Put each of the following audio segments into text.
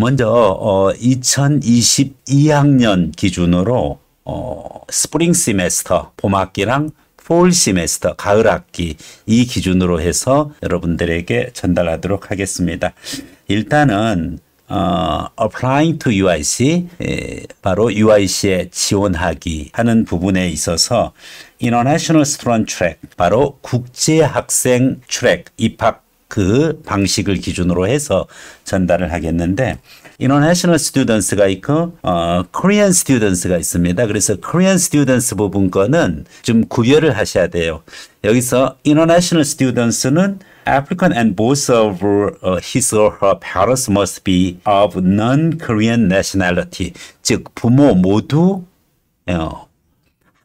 먼저 어, 2022학년 기준으로 어, 스프링 시메스터 봄학기랑 폴 시메스터 가을 학기 이 기준으로 해서 여러분들에게 전달하도록 하겠습니다. 일단은 어, applying to UIC 에, 예, 바로 UIC에 지원하기 하는 부분에 있어서 International Student Track 바로 국제 학생 트랙 입학 그 방식을 기준으로 해서 전달을 하겠는데 International Students가 있고 어, Korean Students가 있습니다. 그래서 Korean Students 부분 거는 좀 구별을 하셔야 돼요. 여기서 International Students는 applicant and both of uh, his or her parents must be of non-Korean nationality. 즉 부모 모두 어,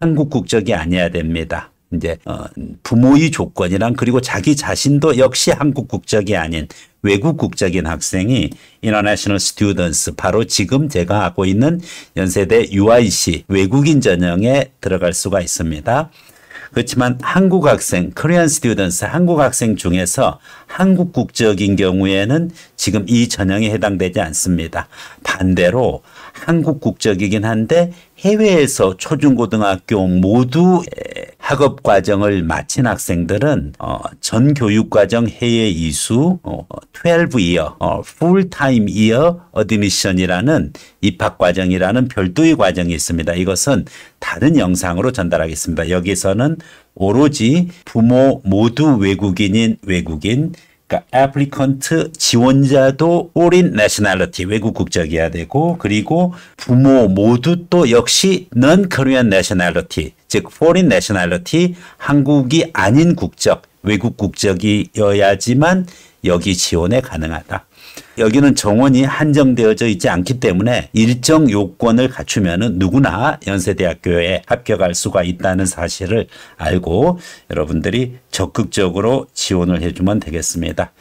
한국 국적이 아니어야 됩니다. 이제 어, 부모의 조건이랑 그리고 자기 자신도 역시 한국 국적이 아닌 외국 국적인 학생이 i n t e r n a t i 바로 지금 제가 하고 있는 연세대 UIC 외국인 전형에 들어갈 수가 있습니다. 그렇지만 한국 학생, 코리안 스튜던스, 한국 학생 중에서 한국 국적인 경우에는 지금 이 전형에 해당되지 않습니다. 반대로 한국 국적이긴 한데 해외에서 초중고등학교 모두 학업 과정을 마친 학생들은 어, 전 교육 과정 해외 이수 어, 12이어 어, 풀타임 이어 어드미션이라는 입학 과정이라는 별도의 과정이 있습니다. 이것은 다른 영상으로 전달하겠습니다. 여기서는 오로지 부모 모두 외국인인 외국인 그러니까 applicant 지원자도 all in nationality 외국 국적이어야 되고 그리고 부모 모두 또 역시 non Korean nationality 즉 foreign nationality 한국이 아닌 국적 외국 국적이어야지만 여기 지원에 가능하다. 여기는 정원이 한정되어져 있지 않기 때문에 일정 요건을 갖추면 누구나 연세대학교에 합격할 수가 있다는 사실을 알고 여러분들이 적극적으로 지원을 해주면 되겠습니다.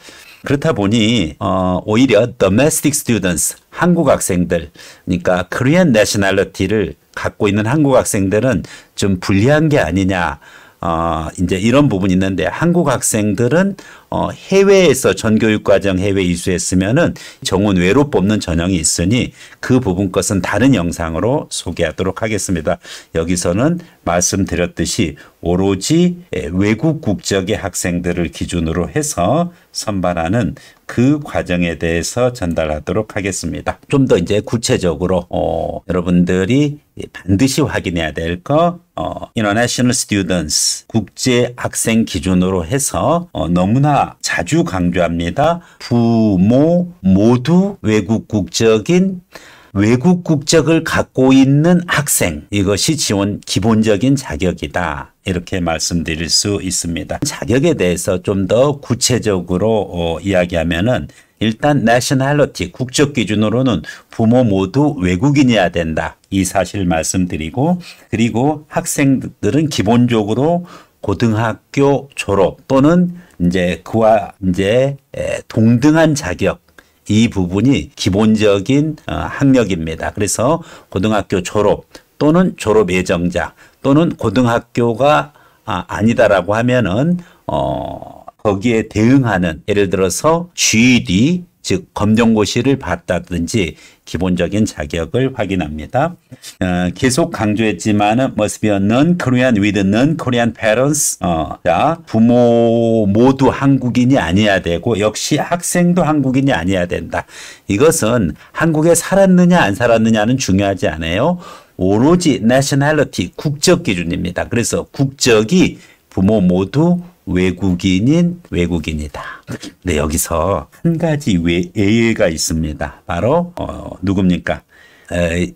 그렇다 보니 어, 오히려 domestic students 한국 학생들 그러니까 Korean nationality를 갖고 있는 한국 학생들은 좀 불리한 게 아니냐 어, 이제 이런 부분이 있는데 한국 학생들은 어, 해외에서 전교육과정 해외 이수했으면은 정원 외로 뽑는 전형이 있으니 그 부분 것은 다른 영상으로 소개하도록 하겠습니다. 여기서는 말씀드렸듯이 오로지 외국 국적의 학생들을 기준으로 해서 선발하는 그 과정에 대해서 전달하도록 하겠습니다. 좀 더 이제 구체적으로 어, 여러분들이 반드시 확인해야 될거 어, international students 국제 학생 기준으로 해서 어, 너무나 자주 강조합니다. 부모 모두 외국 국적인 외국 국적을 갖고 있는 학생 이것이 지원 기본적인 자격이다. 이렇게 말씀드릴 수 있습니다. 자격에 대해서 좀 더 구체적으로 어, 이야기하면은 일단 nationality 국적 기준으로는 부모 모두 외국인이어야 된다. 이 사실 말씀드리고 그리고 학생들은 기본적으로 고등학교 졸업 또는 이제 그와 이제 동등한 자격 이 부분이 기본적인 어, 학력입니다. 그래서 고등학교 졸업 또는 졸업 예정자 또는 고등학교가 아, 아니다라고 하면은 어 거기에 대응하는 예를 들어서 GED 즉 검정고시를 봤다든지 기본적인 자격을 확인합니다. 어, 계속 강조했지만 must 뭐 be a non-Korean with non-Korean parents. 어, 자, 부모 모두 한국인이 아니야 되고 역시 학생도 한국인이 아니야 된다. 이것은 한국에 살았느냐 안 살았느냐는 중요하지 않아요. 오로지 nationality 국적 기준입니다. 그래서 국적이 부모 모두 외국인인 외국인이다. 근데 여기서 한 가지 예외가 있습니다. 바로 어, 누굽니까?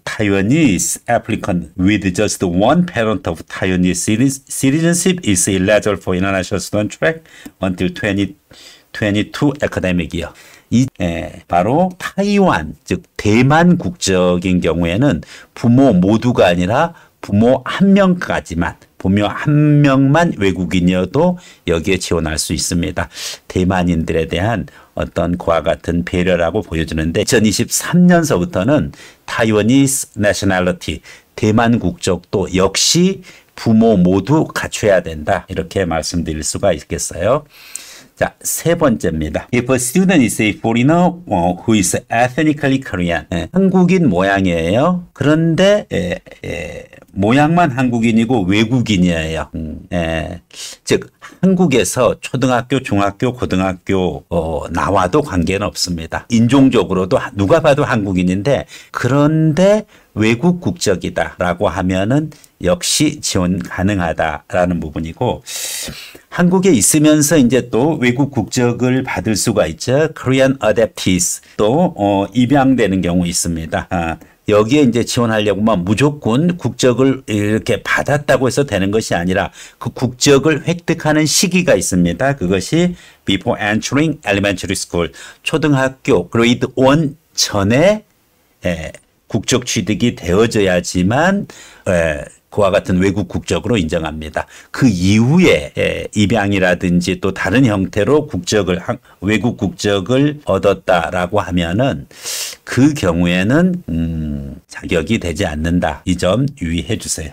Taiwanese applicant with just one parent of Taiwanese citizenship is eligible for international student track until 2022 academic year. 이 예, 바로 타이완 즉 대만 국적인 경우에는 부모 모두가 아니라 부모 한 명까지만 보며 한 명만 외국인이어도 여기에 지원할 수 있습니다. 대만인들에 대한 어떤 고 같은 배려라고 보여주는데 2023년서부터는 타이완이스 내셔널리티 대만 국적도 역시 부모 모두 갖춰야 된다 이렇게 말씀드릴 수가 있겠어요. 자, 세 번째입니다. If a student is a foreigner 어, who is ethnically Korean. 예, 한국인 모양이에요. 그런데 예, 예, 모양만 한국인이고 외국인이에요. 음, 예. 즉 한국에서 초등학교, 중학교, 고등학교 어, 나와도 관계는 없습니다. 인종적으로도 누가 봐도 한국인인데 그런데 외국 국적이다라고 하면은 역시 지원 가능하다라는 부분이고 한국에 있으면서 이제 또 외국 국적을 받을 수가 있죠. Korean Adaptees 또 어, 입양되는 경우 있습니다. 아, 여기에 이제 지원하려고만 무조건 국적을 이렇게 받았다고 해서 되는 것이 아니라 그 국적을 획득하는 시기가 있습니다. 그것이 before entering elementary school 초등학교 그레이드 1 전에 에, 예, 국적 취득이 되어져야지만 에, 예, 그와 같은 외국 국적으로 인정합니다. 그 이후에 예, 입양이라든지 또 다른 형태로 국적을 외국 국적을 얻었다라고 하면은 그 경우에는 음, 자격이 되지 않는다. 이 점 유의해 주세요.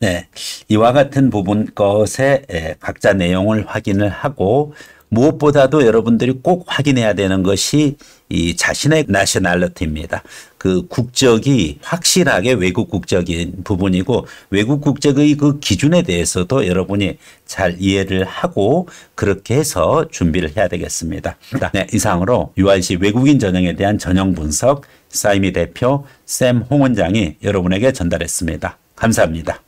네, 이와 같은 부분 것의 예, 각자 내용을 확인을 하고 무엇보다도 여러분들이 꼭 확인해야 되는 것이 이 자신의 나셔널리티입니다. 그 국적이 확실하게 외국 국적인 부분이고 외국 국적의 그 기준에 대해서도 여러분이 잘 이해를 하고 그렇게 해서 준비를 해야 되겠습니다. 네, 이상으로 UIC 외국인 전형에 대한 전형 분석 사이미 대표 샘 홍원장이 여러분에게 전달했습니다. 감사합니다.